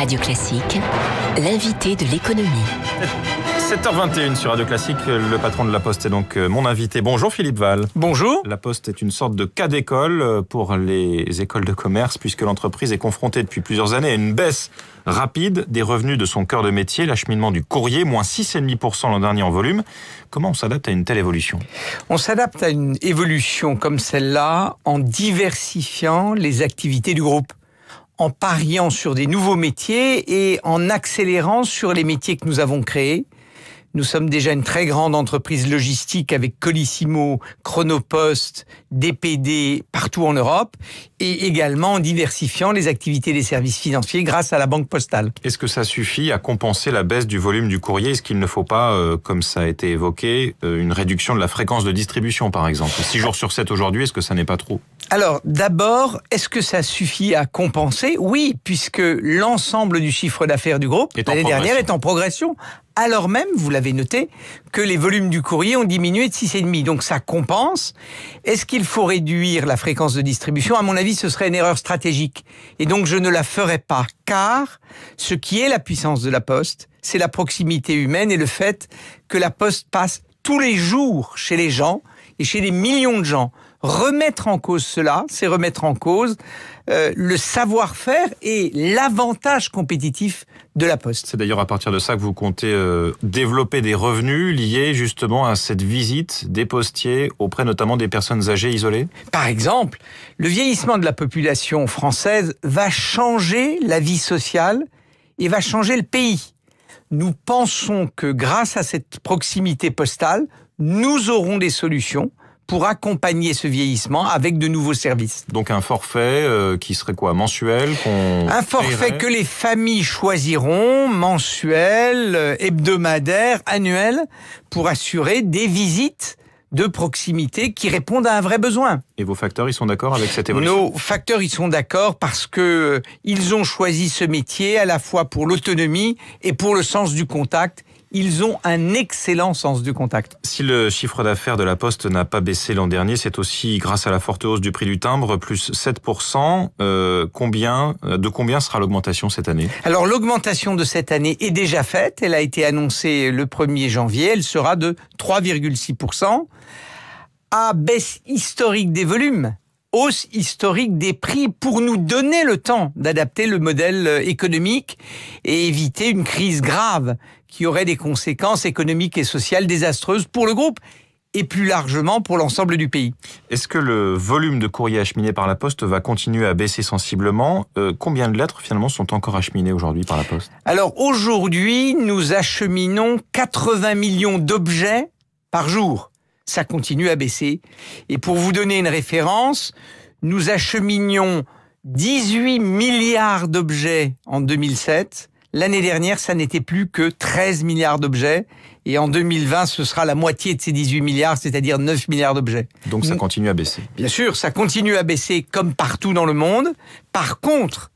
Radio Classique, l'invité de l'économie. 7h21 sur Radio Classique, le patron de La Poste est donc euh, mon invité. Bonjour Philippe Val. Bonjour. La Poste est une sorte de cas d'école euh, pour les écoles de commerce puisque l'entreprise est confrontée depuis plusieurs années à une baisse rapide des revenus de son cœur de métier, l'acheminement du courrier, moins 6,5% l'an dernier en volume. Comment on s'adapte à une telle évolution On s'adapte à une évolution comme celle-là en diversifiant les activités du groupe en pariant sur des nouveaux métiers et en accélérant sur les métiers que nous avons créés nous sommes déjà une très grande entreprise logistique avec Colissimo, Chronopost, DPD partout en Europe et également en diversifiant les activités des services financiers grâce à la banque postale. Est-ce que ça suffit à compenser la baisse du volume du courrier Est-ce qu'il ne faut pas, euh, comme ça a été évoqué, euh, une réduction de la fréquence de distribution par exemple 6 jours sur 7 aujourd'hui, est-ce que ça n'est pas trop Alors d'abord, est-ce que ça suffit à compenser Oui, puisque l'ensemble du chiffre d'affaires du groupe l'année dernière est en progression alors même, vous l'avez noté, que les volumes du courrier ont diminué de 6,5. Donc ça compense. Est-ce qu'il faut réduire la fréquence de distribution À mon avis, ce serait une erreur stratégique. Et donc je ne la ferai pas, car ce qui est la puissance de la poste, c'est la proximité humaine et le fait que la poste passe tous les jours chez les gens et chez des millions de gens. Remettre en cause cela, c'est remettre en cause euh, le savoir-faire et l'avantage compétitif de la Poste. C'est d'ailleurs à partir de ça que vous comptez euh, développer des revenus liés justement à cette visite des postiers auprès notamment des personnes âgées isolées Par exemple, le vieillissement de la population française va changer la vie sociale et va changer le pays. Nous pensons que grâce à cette proximité postale, nous aurons des solutions pour accompagner ce vieillissement avec de nouveaux services. Donc un forfait euh, qui serait quoi Mensuel Un forfait que les familles choisiront, mensuel, euh, hebdomadaire, annuel, pour assurer des visites de proximité qui répondent à un vrai besoin. Et vos facteurs, ils sont d'accord avec cette évolution Nos facteurs, ils sont d'accord parce que euh, ils ont choisi ce métier à la fois pour l'autonomie et pour le sens du contact ils ont un excellent sens du contact. Si le chiffre d'affaires de la Poste n'a pas baissé l'an dernier, c'est aussi grâce à la forte hausse du prix du timbre, plus 7%. Euh, combien, euh, de combien sera l'augmentation cette année Alors l'augmentation de cette année est déjà faite. Elle a été annoncée le 1er janvier. Elle sera de 3,6%. À baisse historique des volumes, hausse historique des prix pour nous donner le temps d'adapter le modèle euh, économique et éviter une crise grave qui aurait des conséquences économiques et sociales désastreuses pour le groupe et plus largement pour l'ensemble du pays. Est-ce que le volume de courrier acheminé par la Poste va continuer à baisser sensiblement euh, Combien de lettres finalement sont encore acheminées aujourd'hui par la Poste Alors aujourd'hui, nous acheminons 80 millions d'objets par jour. Ça continue à baisser. Et pour vous donner une référence, nous acheminions 18 milliards d'objets en 2007 L'année dernière, ça n'était plus que 13 milliards d'objets. Et en 2020, ce sera la moitié de ces 18 milliards, c'est-à-dire 9 milliards d'objets. Donc ça mm. continue à baisser. Bien sûr, ça continue à baisser comme partout dans le monde. Par contre,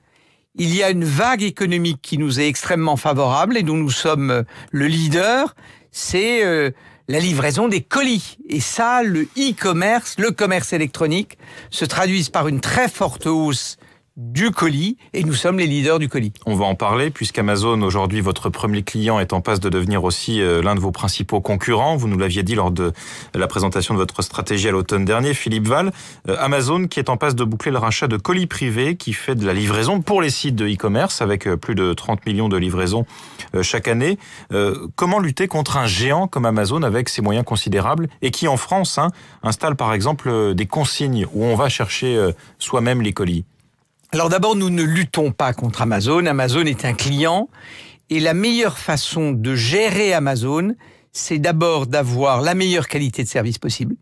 il y a une vague économique qui nous est extrêmement favorable et dont nous sommes euh, le leader. C'est euh, la livraison des colis. Et ça, le e-commerce, le commerce électronique, se traduisent par une très forte hausse du colis et nous sommes les leaders du colis. On va en parler puisqu'Amazon, aujourd'hui, votre premier client est en passe de devenir aussi euh, l'un de vos principaux concurrents. Vous nous l'aviez dit lors de la présentation de votre stratégie à l'automne dernier, Philippe Val. Euh, Amazon qui est en passe de boucler le rachat de colis privés qui fait de la livraison pour les sites de e-commerce avec euh, plus de 30 millions de livraisons chaque année. comment lutter contre un géant comme Amazon avec ses moyens considérables et qui en France hein, installe par exemple des consignes où on va chercher soi-même les colis alors d'abord, nous ne luttons pas contre Amazon. Amazon est un client. Et la meilleure façon de gérer Amazon, c'est d'abord d'avoir la meilleure qualité de service possible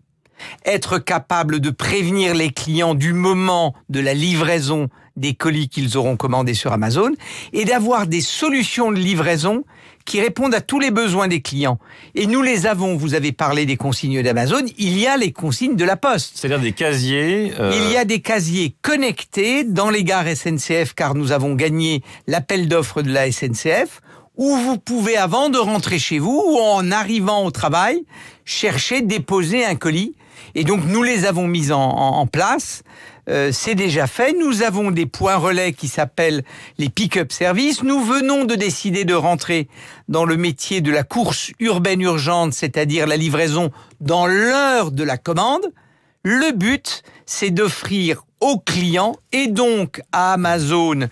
être capable de prévenir les clients du moment de la livraison des colis qu'ils auront commandés sur Amazon et d'avoir des solutions de livraison qui répondent à tous les besoins des clients. Et nous les avons. Vous avez parlé des consignes d'Amazon. Il y a les consignes de la Poste. C'est-à-dire des casiers. Euh, il y a des casiers connectés dans les gares SNCF car nous avons gagné l'appel d'offres de la SNCF où vous pouvez, avant de rentrer chez vous ou en arrivant au travail, chercher, déposer un colis et donc nous les avons mis en, place. Euh, c'est déjà fait. Nous avons des points relais qui s'appellent les pick-up services. Nous venons de décider de rentrer dans le métier de la course urbaine urgente, c'est-à-dire la livraison dans l'heure de la commande. Le but, c'est d'offrir aux clients et donc à Amazon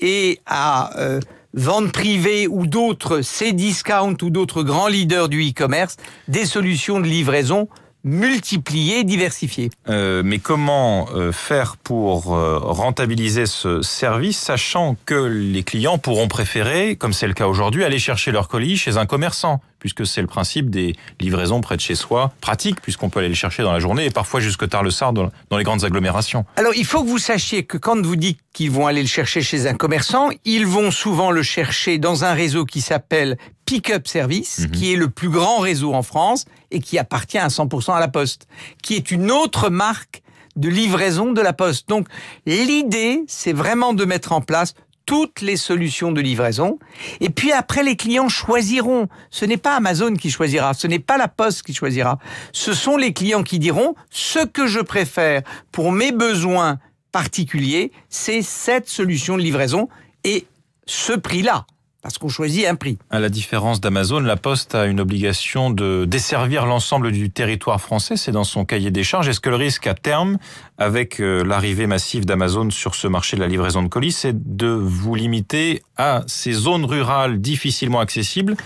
et à euh, vente privée ou d'autres, C-Discount ou d'autres grands leaders du e-commerce, des solutions de livraison multiplier, diversifier. Euh, mais comment euh, faire pour euh, rentabiliser ce service, sachant que les clients pourront préférer, comme c'est le cas aujourd'hui, aller chercher leur colis chez un commerçant puisque c'est le principe des livraisons près de chez soi, pratique, puisqu'on peut aller les chercher dans la journée et parfois jusque tard le soir dans, les grandes agglomérations. Alors, il faut que vous sachiez que quand vous dites qu'ils vont aller le chercher chez un commerçant, ils vont souvent le chercher dans un réseau qui s'appelle Pickup Service, mhm. qui est le plus grand réseau en France et qui appartient à 100% à la Poste, qui est une autre marque de livraison de la Poste. Donc l'idée, c'est vraiment de mettre en place toutes les solutions de livraison. Et puis après, les clients choisiront. Ce n'est pas Amazon qui choisira, ce n'est pas la Poste qui choisira. Ce sont les clients qui diront ce que je préfère pour mes besoins particuliers, c'est cette solution de livraison et ce prix-là parce qu'on choisit un prix. À la différence d'Amazon, la Poste a une obligation de desservir l'ensemble du territoire français, c'est dans son cahier des charges. Est-ce que le risque à terme, avec euh, l'arrivée massive d'Amazon sur ce marché de la livraison de colis, c'est de vous limiter à ces zones rurales difficilement accessibles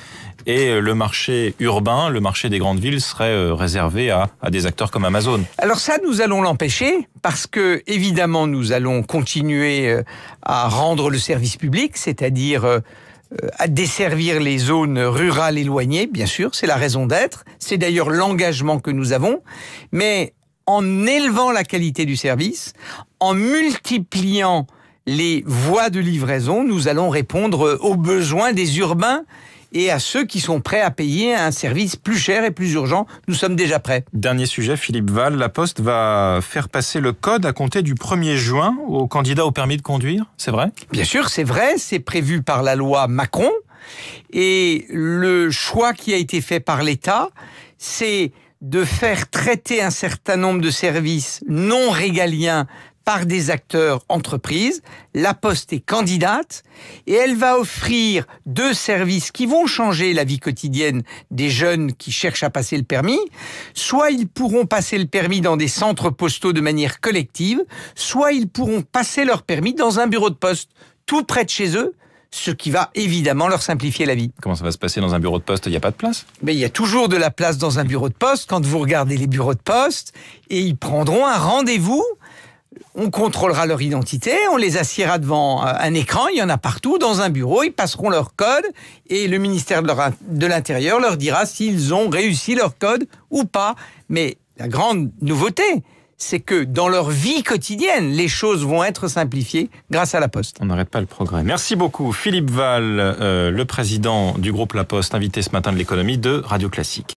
et euh, le marché urbain, le marché des grandes villes serait euh, réservé à, à des acteurs comme Amazon Alors ça, nous allons l'empêcher parce que, évidemment, nous allons continuer à rendre le service public, c'est-à-dire euh, à desservir les zones rurales éloignées, bien sûr, c'est la raison d'être, c'est d'ailleurs l'engagement que nous avons, mais en élevant la qualité du service, en multipliant les voies de livraison, nous allons répondre aux besoins des urbains et à ceux qui sont prêts à payer un service plus cher et plus urgent. Nous sommes déjà prêts. Dernier sujet, Philippe Val, la Poste va faire passer le code à compter du 1er juin aux candidats au permis de conduire, c'est vrai Bien sûr, c'est vrai, c'est prévu par la loi Macron. Et le choix qui a été fait par l'État, c'est de faire traiter un certain nombre de services non régaliens par des acteurs entreprises. La Poste est candidate et elle va offrir deux services qui vont changer la vie quotidienne des jeunes qui cherchent à passer le permis. Soit ils pourront passer le permis dans des centres postaux de manière collective, soit ils pourront passer leur permis dans un bureau de poste tout près de chez eux, ce qui va évidemment leur simplifier la vie. Comment ça va se passer dans un bureau de poste Il n'y a pas de place Mais il y a toujours de la place dans un bureau de poste quand vous regardez les bureaux de poste et ils prendront un rendez-vous on contrôlera leur identité, on les assiera devant euh, un écran, il y en a partout, dans un bureau, ils passeront leur code et le ministère de l'Intérieur leur dira s'ils ont réussi leur code ou pas. Mais la grande nouveauté, c'est que dans leur vie quotidienne, les choses vont être simplifiées grâce à la Poste. On n'arrête pas le progrès. Merci beaucoup Philippe Val, euh, le président du groupe La Poste, invité ce matin de l'économie de Radio Classique.